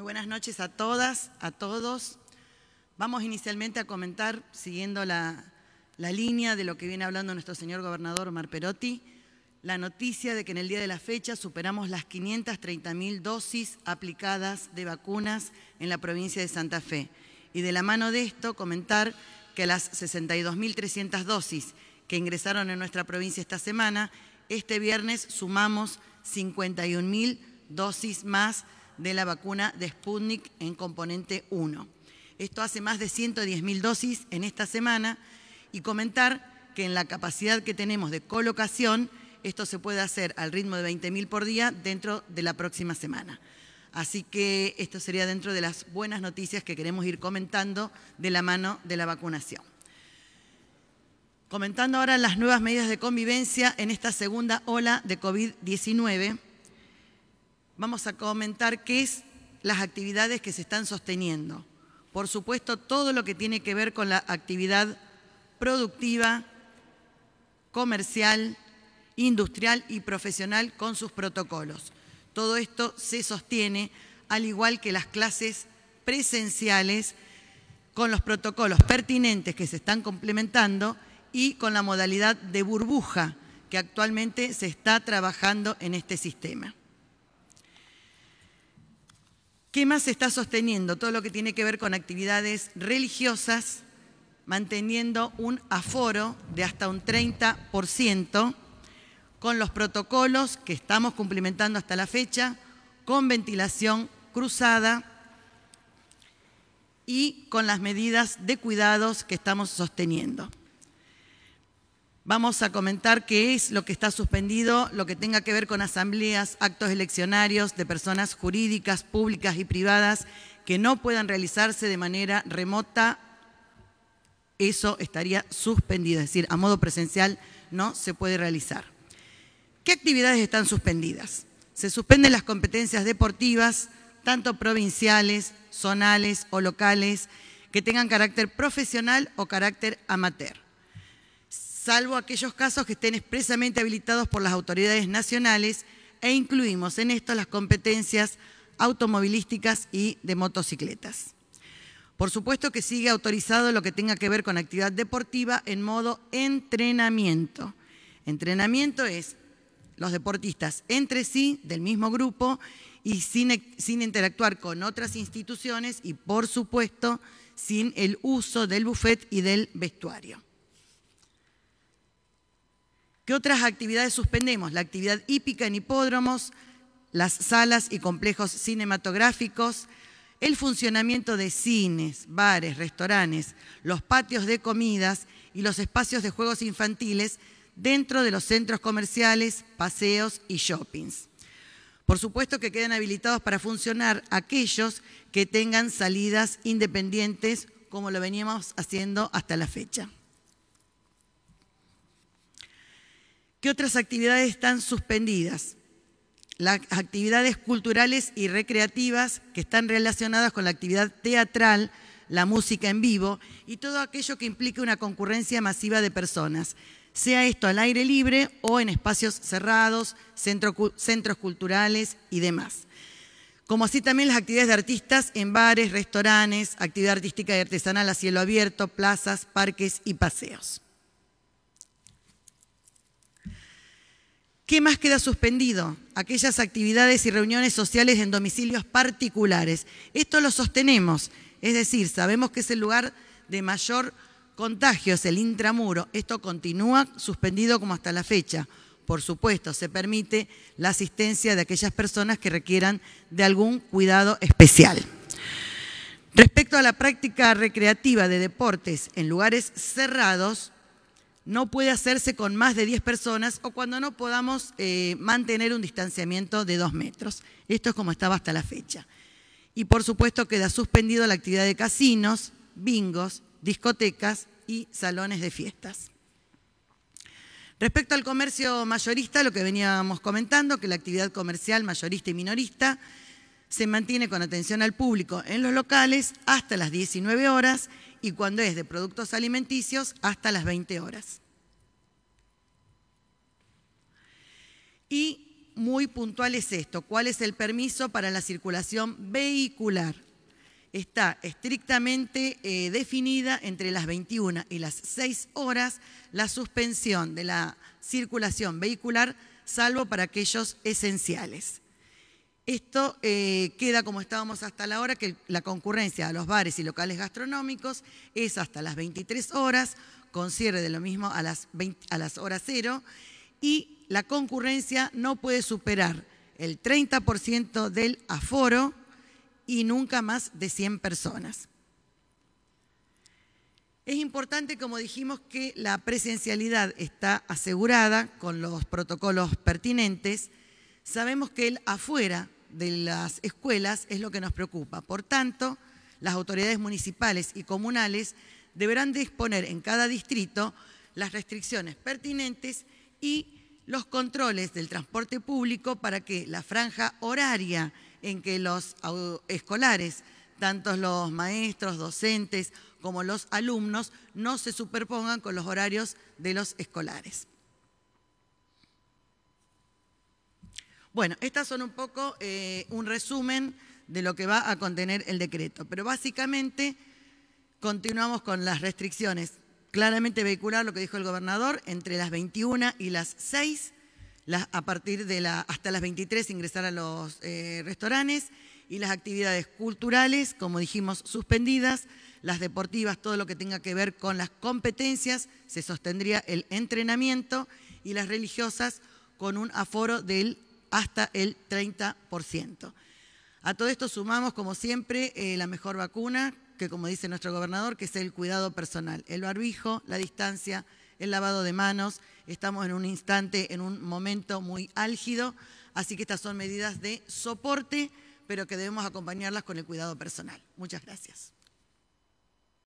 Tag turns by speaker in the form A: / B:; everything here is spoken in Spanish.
A: Muy buenas noches a todas, a todos. Vamos inicialmente a comentar, siguiendo la, línea de lo que viene hablando nuestro señor gobernador Mar Perotti, la noticia de que en el día de la fecha superamos las 530.000 dosis aplicadas de vacunas en la provincia de Santa Fe. Y de la mano de esto, comentar que las 62.300 dosis que ingresaron en nuestra provincia esta semana, este viernes sumamos 51.000 dosis más de la vacuna de Sputnik en componente 1. Esto hace más de 110.000 dosis en esta semana y comentar que en la capacidad que tenemos de colocación, esto se puede hacer al ritmo de 20.000 por día dentro de la próxima semana. Así que esto sería dentro de las buenas noticias que queremos ir comentando de la mano de la vacunación. Comentando ahora las nuevas medidas de convivencia en esta segunda ola de COVID-19, vamos a comentar qué es las actividades que se están sosteniendo. Por supuesto, todo lo que tiene que ver con la actividad productiva, comercial, industrial y profesional con sus protocolos. Todo esto se sostiene al igual que las clases presenciales con los protocolos pertinentes que se están complementando y con la modalidad de burbuja que actualmente se está trabajando en este sistema. ¿Qué más se está sosteniendo? Todo lo que tiene que ver con actividades religiosas, manteniendo un aforo de hasta un 30%, con los protocolos que estamos cumplimentando hasta la fecha, con ventilación cruzada y con las medidas de cuidados que estamos sosteniendo. Vamos a comentar qué es lo que está suspendido, lo que tenga que ver con asambleas, actos eleccionarios de personas jurídicas, públicas y privadas que no puedan realizarse de manera remota. Eso estaría suspendido, es decir, a modo presencial no se puede realizar. ¿Qué actividades están suspendidas? Se suspenden las competencias deportivas, tanto provinciales, zonales o locales, que tengan carácter profesional o carácter amateur salvo aquellos casos que estén expresamente habilitados por las autoridades nacionales e incluimos en esto las competencias automovilísticas y de motocicletas. Por supuesto que sigue autorizado lo que tenga que ver con actividad deportiva en modo entrenamiento. Entrenamiento es los deportistas entre sí, del mismo grupo, y sin, e-, interactuar con otras instituciones y, por supuesto, sin el uso del buffet y del vestuario. Y otras actividades suspendemos? La actividad hípica en hipódromos, las salas y complejos cinematográficos, el funcionamiento de cines, bares, restaurantes, los patios de comidas y los espacios de juegos infantiles dentro de los centros comerciales, paseos y shoppings. Por supuesto que quedan habilitados para funcionar aquellos que tengan salidas independientes como lo veníamos haciendo hasta la fecha. ¿Qué otras actividades están suspendidas? Las actividades culturales y recreativas que están relacionadas con la actividad teatral, la música en vivo y todo aquello que implique una concurrencia masiva de personas, sea esto al aire libre o en espacios cerrados, centros culturales y demás. Como así también las actividades de artistas en bares, restaurantes, actividad artística y artesanal a cielo abierto, plazas, parques y paseos. ¿Qué más queda suspendido? Aquellas actividades y reuniones sociales en domicilios particulares. Esto lo sostenemos, es decir, sabemos que es el lugar de mayor contagio, es el intramuro. Esto continúa suspendido como hasta la fecha. Por supuesto, se permite la asistencia de aquellas personas que requieran de algún cuidado especial. Respecto a la práctica recreativa de deportes en lugares cerrados, no puede hacerse con más de 10 personas o cuando no podamos eh, mantener un distanciamiento de 2 metros. Esto es como estaba hasta la fecha. Y por supuesto queda suspendido la actividad de casinos, bingos, discotecas y salones de fiestas. Respecto al comercio mayorista, lo que veníamos comentando, que la actividad comercial mayorista y minorista se mantiene con atención al público en los locales hasta las 19 horas y cuando es de productos alimenticios hasta las 20 horas. Y muy puntual es esto, ¿cuál es el permiso para la circulación vehicular? Está estrictamente eh, definida entre las 21 y las 6 horas la suspensión de la circulación vehicular, salvo para aquellos esenciales. Esto eh, queda como estábamos hasta la hora, que la concurrencia a los bares y locales gastronómicos es hasta las 23 horas, con cierre de lo mismo a las, a las horas cero, y la concurrencia no puede superar el 30% del aforo y nunca más de 100 personas. Es importante, como dijimos, que la presencialidad está asegurada con los protocolos pertinentes. Sabemos que el afuera de las escuelas es lo que nos preocupa. Por tanto, las autoridades municipales y comunales deberán disponer en cada distrito las restricciones pertinentes y los controles del transporte público para que la franja horaria en que los escolares, tanto los maestros, docentes como los alumnos, no se superpongan con los horarios de los escolares. Bueno, estas son un poco eh, un resumen de lo que va a contener el decreto, pero básicamente continuamos con las restricciones. Claramente vehicular lo que dijo el gobernador, entre las 21 y las 6, a partir de la, hasta las 23 ingresar a los eh, restaurantes y las actividades culturales, como dijimos, suspendidas, las deportivas, todo lo que tenga que ver con las competencias, se sostendría el entrenamiento y las religiosas con un aforo del hasta el 30%. A todo esto sumamos, como siempre, eh, la mejor vacuna, que como dice nuestro gobernador, que es el cuidado personal, el barbijo, la distancia, el lavado de manos. Estamos en un instante, en un momento muy álgido, así que estas son medidas de soporte, pero que debemos acompañarlas con el cuidado personal. Muchas gracias.